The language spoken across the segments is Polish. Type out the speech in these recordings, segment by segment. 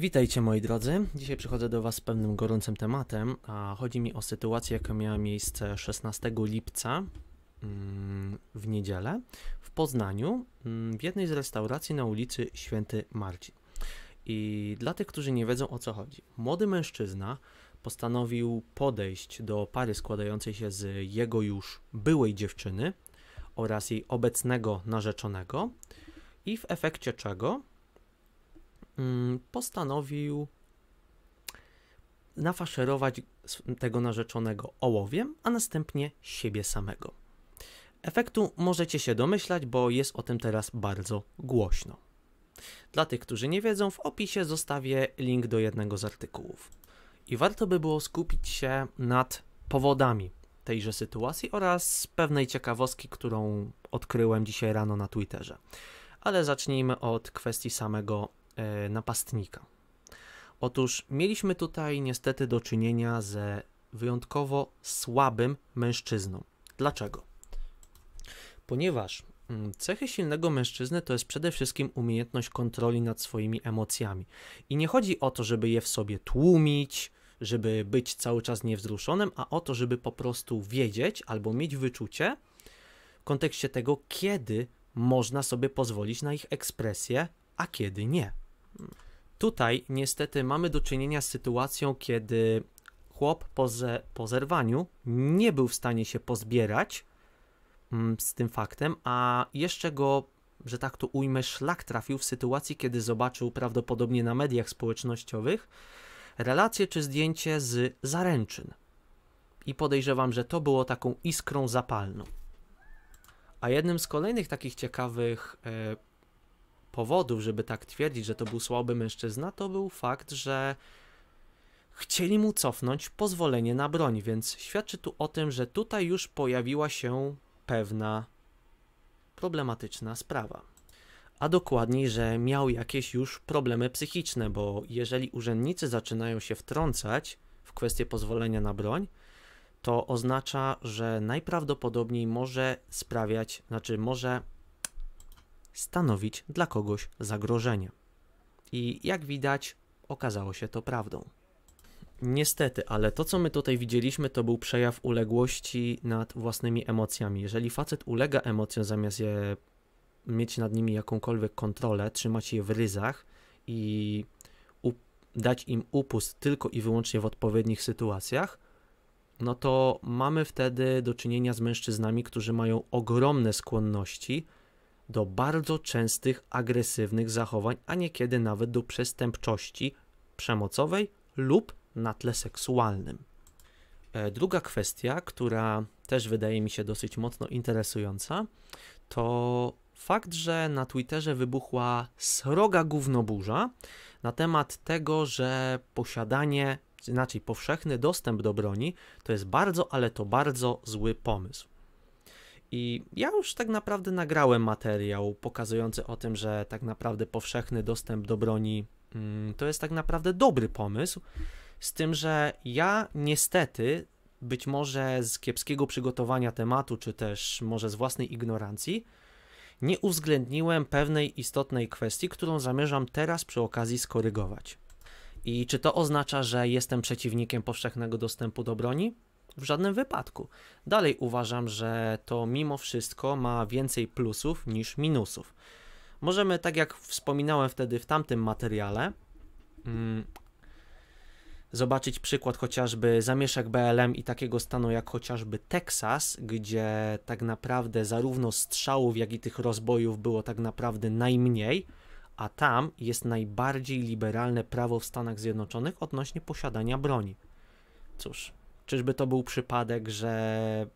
Witajcie moi drodzy. Dzisiaj przychodzę do Was z pewnym gorącym tematem, a chodzi mi o sytuację, jaka miała miejsce 16 lipca mm, w niedzielę w Poznaniu mm, w jednej z restauracji na ulicy Święty Marcin. I dla tych, którzy nie wiedzą o co chodzi, młody mężczyzna postanowił podejść do pary składającej się z jego już byłej dziewczyny oraz jej obecnego narzeczonego i w efekcie czego Mm, postanowił nafaszerować tego narzeczonego ołowiem, a następnie siebie samego. Efektu możecie się domyślać, bo jest o tym teraz bardzo głośno. Dla tych, którzy nie wiedzą, w opisie zostawię link do jednego z artykułów. I warto by było skupić się nad powodami tejże sytuacji oraz pewnej ciekawostki, którą odkryłem dzisiaj rano na Twitterze. Ale zacznijmy od kwestii samego E, napastnika. Otóż mieliśmy tutaj niestety do czynienia ze wyjątkowo słabym mężczyzną. Dlaczego? Ponieważ mm, cechy silnego mężczyzny to jest przede wszystkim umiejętność kontroli nad swoimi emocjami. I nie chodzi o to, żeby je w sobie tłumić, żeby być cały czas niewzruszonym, a o to, żeby po prostu wiedzieć albo mieć wyczucie w kontekście tego, kiedy można sobie pozwolić na ich ekspresję, a kiedy nie. Tutaj niestety mamy do czynienia z sytuacją, kiedy chłop po, ze, po zerwaniu nie był w stanie się pozbierać mm, z tym faktem, a jeszcze go, że tak to ujmę, szlak trafił w sytuacji, kiedy zobaczył prawdopodobnie na mediach społecznościowych relację czy zdjęcie z zaręczyn. I podejrzewam, że to było taką iskrą zapalną. A jednym z kolejnych takich ciekawych e, powodów, żeby tak twierdzić, że to był słaby mężczyzna, to był fakt, że chcieli mu cofnąć pozwolenie na broń, więc świadczy tu o tym, że tutaj już pojawiła się pewna problematyczna sprawa. A dokładniej, że miał jakieś już problemy psychiczne, bo jeżeli urzędnicy zaczynają się wtrącać w kwestię pozwolenia na broń, to oznacza, że najprawdopodobniej może sprawiać, znaczy może stanowić dla kogoś zagrożenie. I jak widać, okazało się to prawdą. Niestety, ale to co my tutaj widzieliśmy, to był przejaw uległości nad własnymi emocjami. Jeżeli facet ulega emocjom zamiast je mieć nad nimi jakąkolwiek kontrolę, trzymać je w ryzach i dać im upust tylko i wyłącznie w odpowiednich sytuacjach, no to mamy wtedy do czynienia z mężczyznami, którzy mają ogromne skłonności do bardzo częstych agresywnych zachowań, a niekiedy nawet do przestępczości przemocowej lub na tle seksualnym. E, druga kwestia, która też wydaje mi się dosyć mocno interesująca, to fakt, że na Twitterze wybuchła sroga gównoburza na temat tego, że posiadanie, inaczej powszechny dostęp do broni, to jest bardzo, ale to bardzo zły pomysł. I ja już tak naprawdę nagrałem materiał pokazujący o tym, że tak naprawdę powszechny dostęp do broni mm, to jest tak naprawdę dobry pomysł. Z tym, że ja niestety, być może z kiepskiego przygotowania tematu, czy też może z własnej ignorancji, nie uwzględniłem pewnej istotnej kwestii, którą zamierzam teraz przy okazji skorygować. I czy to oznacza, że jestem przeciwnikiem powszechnego dostępu do broni? W żadnym wypadku. Dalej uważam, że to mimo wszystko ma więcej plusów niż minusów. Możemy, tak jak wspominałem wtedy w tamtym materiale, mm, zobaczyć przykład chociażby zamieszek BLM i takiego stanu jak chociażby Teksas, gdzie tak naprawdę zarówno strzałów, jak i tych rozbojów było tak naprawdę najmniej, a tam jest najbardziej liberalne prawo w Stanach Zjednoczonych odnośnie posiadania broni. Cóż, Czyżby to był przypadek, że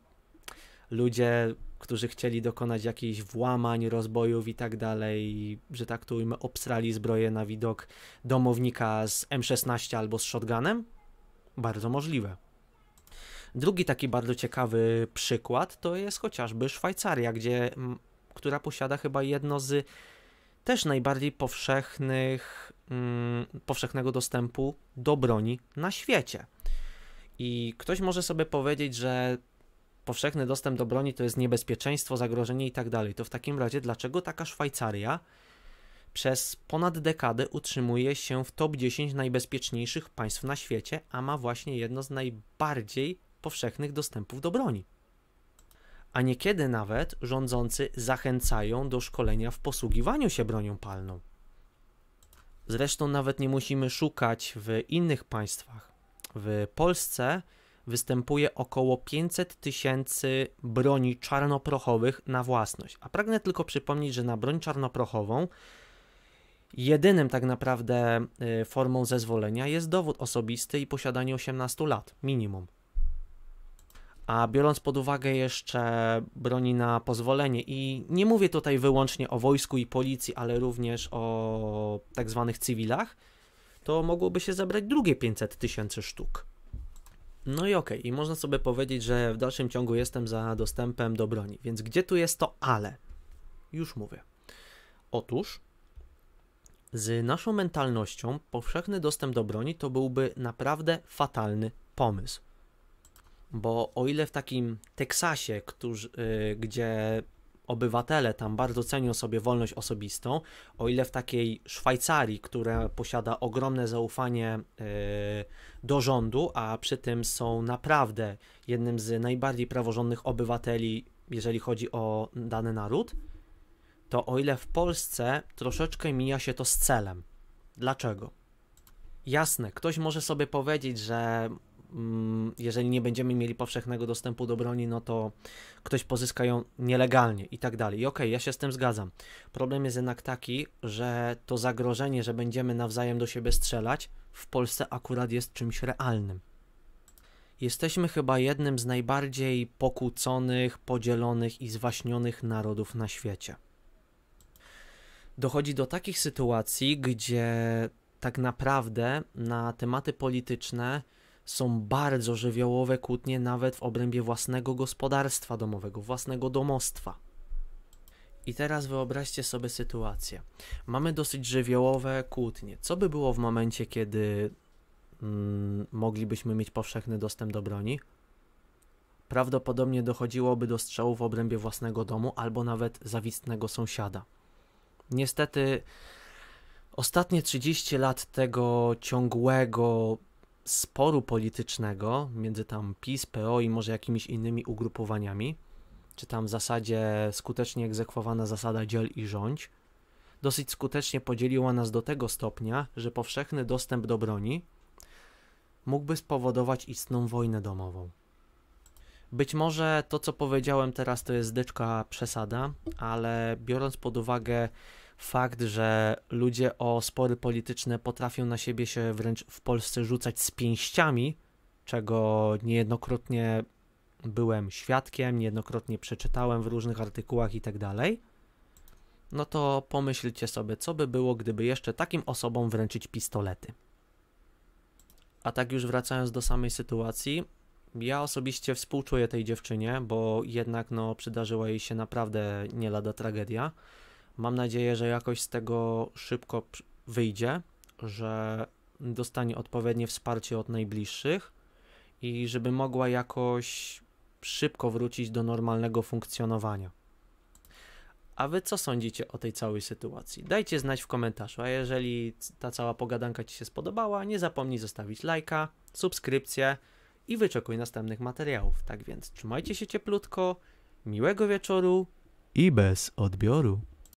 ludzie, którzy chcieli dokonać jakichś włamań, rozbojów i tak dalej, że tak tu im obsrali zbroję na widok domownika z M16 albo z shotgunem? Bardzo możliwe. Drugi taki bardzo ciekawy przykład to jest chociażby Szwajcaria, gdzie, która posiada chyba jedno z też najbardziej powszechnych, mm, powszechnego dostępu do broni na świecie. I ktoś może sobie powiedzieć, że powszechny dostęp do broni to jest niebezpieczeństwo, zagrożenie i tak dalej. To w takim razie dlaczego taka Szwajcaria przez ponad dekadę utrzymuje się w top 10 najbezpieczniejszych państw na świecie, a ma właśnie jedno z najbardziej powszechnych dostępów do broni? A niekiedy nawet rządzący zachęcają do szkolenia w posługiwaniu się bronią palną. Zresztą nawet nie musimy szukać w innych państwach. W Polsce występuje około 500 tysięcy broni czarnoprochowych na własność. A pragnę tylko przypomnieć, że na broń czarnoprochową jedynym tak naprawdę y, formą zezwolenia jest dowód osobisty i posiadanie 18 lat minimum. A biorąc pod uwagę jeszcze broni na pozwolenie, i nie mówię tutaj wyłącznie o wojsku i policji, ale również o tak zwanych cywilach, to mogłoby się zebrać drugie 500 tysięcy sztuk. No i okej, okay. i można sobie powiedzieć, że w dalszym ciągu jestem za dostępem do broni. Więc gdzie tu jest to ale? Już mówię. Otóż z naszą mentalnością powszechny dostęp do broni to byłby naprawdę fatalny pomysł. Bo o ile w takim Teksasie, któż, yy, gdzie obywatele tam bardzo cenią sobie wolność osobistą, o ile w takiej Szwajcarii, która posiada ogromne zaufanie e, do rządu, a przy tym są naprawdę jednym z najbardziej praworządnych obywateli, jeżeli chodzi o dany naród, to o ile w Polsce troszeczkę mija się to z celem. Dlaczego? Jasne, ktoś może sobie powiedzieć, że Mm, jeżeli nie będziemy mieli powszechnego dostępu do broni, no to ktoś pozyska ją nielegalnie i tak dalej. I okej, okay, ja się z tym zgadzam. Problem jest jednak taki, że to zagrożenie, że będziemy nawzajem do siebie strzelać, w Polsce akurat jest czymś realnym. Jesteśmy chyba jednym z najbardziej pokłóconych, podzielonych i zwaśnionych narodów na świecie. Dochodzi do takich sytuacji, gdzie tak naprawdę na tematy polityczne są bardzo żywiołowe kłótnie nawet w obrębie własnego gospodarstwa domowego, własnego domostwa. I teraz wyobraźcie sobie sytuację. Mamy dosyć żywiołowe kłótnie. Co by było w momencie, kiedy mm, moglibyśmy mieć powszechny dostęp do broni? Prawdopodobnie dochodziłoby do strzału w obrębie własnego domu albo nawet zawistnego sąsiada. Niestety, ostatnie 30 lat tego ciągłego sporu politycznego między tam PiS, PO i może jakimiś innymi ugrupowaniami, czy tam w zasadzie skutecznie egzekwowana zasada dziel i rządź, dosyć skutecznie podzieliła nas do tego stopnia, że powszechny dostęp do broni mógłby spowodować istną wojnę domową. Być może to, co powiedziałem teraz, to jest dyczka przesada, ale biorąc pod uwagę fakt, że ludzie o spory polityczne potrafią na siebie się wręcz w Polsce rzucać z pięściami, czego niejednokrotnie byłem świadkiem, niejednokrotnie przeczytałem w różnych artykułach itd. Tak no to pomyślcie sobie, co by było, gdyby jeszcze takim osobom wręczyć pistolety. A tak już wracając do samej sytuacji, ja osobiście współczuję tej dziewczynie, bo jednak no, przydarzyła jej się naprawdę nie lada tragedia. Mam nadzieję, że jakoś z tego szybko wyjdzie, że dostanie odpowiednie wsparcie od najbliższych i żeby mogła jakoś szybko wrócić do normalnego funkcjonowania. A wy co sądzicie o tej całej sytuacji? Dajcie znać w komentarzu, a jeżeli ta cała pogadanka ci się spodobała, nie zapomnij zostawić lajka, subskrypcję i wyczekuj następnych materiałów. Tak więc trzymajcie się cieplutko, miłego wieczoru i bez odbioru.